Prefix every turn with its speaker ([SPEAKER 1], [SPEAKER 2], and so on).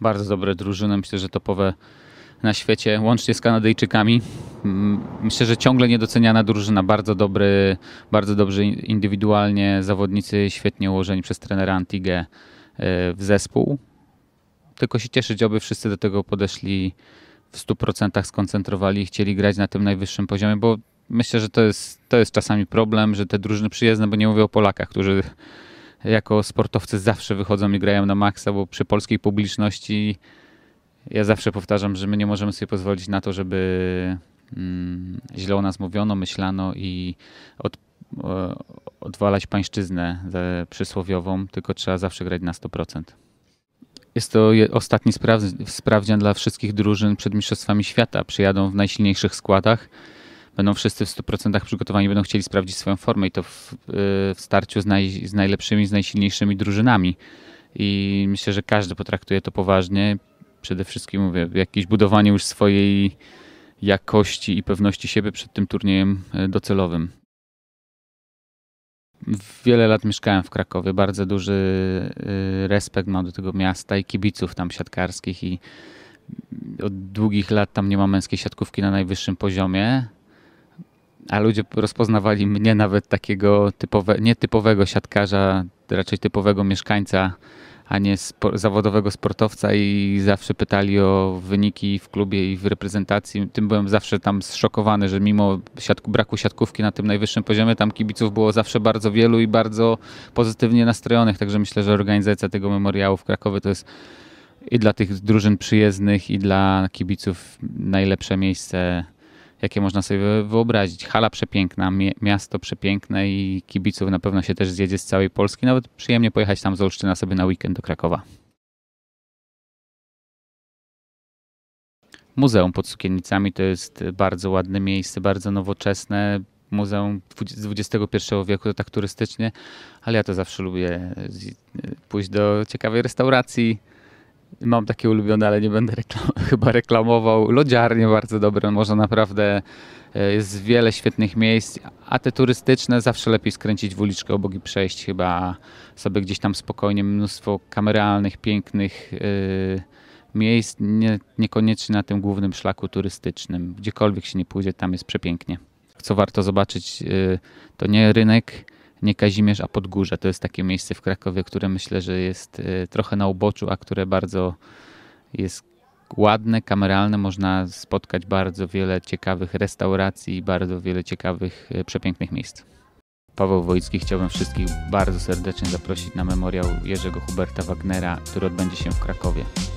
[SPEAKER 1] Bardzo dobre drużyny, myślę, że topowe na świecie, łącznie z Kanadyjczykami. Mm, myślę, że ciągle niedoceniana drużyna, bardzo dobry, bardzo dobrze indywidualnie zawodnicy, świetnie ułożeni przez trenera Antigę e, w zespół. Tylko się cieszyć, aby wszyscy do tego podeszli w 100% skoncentrowali i chcieli grać na tym najwyższym poziomie, bo myślę, że to jest, to jest czasami problem, że te drużyny przyjezdne, bo nie mówię o Polakach, którzy jako sportowcy zawsze wychodzą i grają na maksa, bo przy polskiej publiczności ja zawsze powtarzam, że my nie możemy sobie pozwolić na to, żeby mm, źle o nas mówiono, myślano i od, o, odwalać pańszczyznę przysłowiową, tylko trzeba zawsze grać na 100%. Jest to ostatni sprawdzian dla wszystkich drużyn przed Mistrzostwami Świata. Przyjadą w najsilniejszych składach będą wszyscy w 100% przygotowani, będą chcieli sprawdzić swoją formę i to w, y, w starciu z, naj, z najlepszymi, z najsilniejszymi drużynami. I myślę, że każdy potraktuje to poważnie. Przede wszystkim mówię, jakieś budowanie już swojej jakości i pewności siebie przed tym turniejem y, docelowym. Wiele lat mieszkałem w Krakowie, bardzo duży y, respekt mam do tego miasta i kibiców tam siatkarskich i od długich lat tam nie ma męskiej siatkówki na najwyższym poziomie a ludzie rozpoznawali mnie nawet takiego typowe, nietypowego siatkarza, raczej typowego mieszkańca, a nie zawodowego sportowca i zawsze pytali o wyniki w klubie i w reprezentacji. Tym byłem zawsze tam zszokowany, że mimo siatku, braku siatkówki na tym najwyższym poziomie, tam kibiców było zawsze bardzo wielu i bardzo pozytywnie nastrojonych, także myślę, że organizacja tego memoriału w Krakowie to jest i dla tych drużyn przyjezdnych, i dla kibiców najlepsze miejsce jakie można sobie wyobrazić. Hala przepiękna, miasto przepiękne i kibiców na pewno się też zjedzie z całej Polski. Nawet przyjemnie pojechać tam z Olsztyna sobie na weekend do Krakowa. Muzeum pod Sukiennicami to jest bardzo ładne miejsce, bardzo nowoczesne. Muzeum z XXI wieku to tak turystycznie, ale ja to zawsze lubię e, e, pójść do ciekawej restauracji, mam takie ulubione, ale nie będę reklam chyba reklamował. Lodziarnie bardzo dobre, można naprawdę e, jest wiele świetnych miejsc, a te turystyczne zawsze lepiej skręcić w uliczkę obok i przejść chyba sobie gdzieś tam spokojnie. Mnóstwo kameralnych, pięknych yy, miejsc, nie, niekoniecznie na tym głównym szlaku turystycznym. Gdziekolwiek się nie pójdzie, tam jest przepięknie. Co warto zobaczyć, yy, to nie rynek, nie Kazimierz, a Podgórze. To jest takie miejsce w Krakowie, które myślę, że jest y, trochę na uboczu, a które bardzo jest ładne, kameralne. Można spotkać bardzo wiele ciekawych restauracji i bardzo wiele ciekawych, y, przepięknych miejsc. Paweł Wojcki, chciałbym wszystkich bardzo serdecznie zaprosić na memoriał Jerzego Huberta Wagnera, który odbędzie się w Krakowie.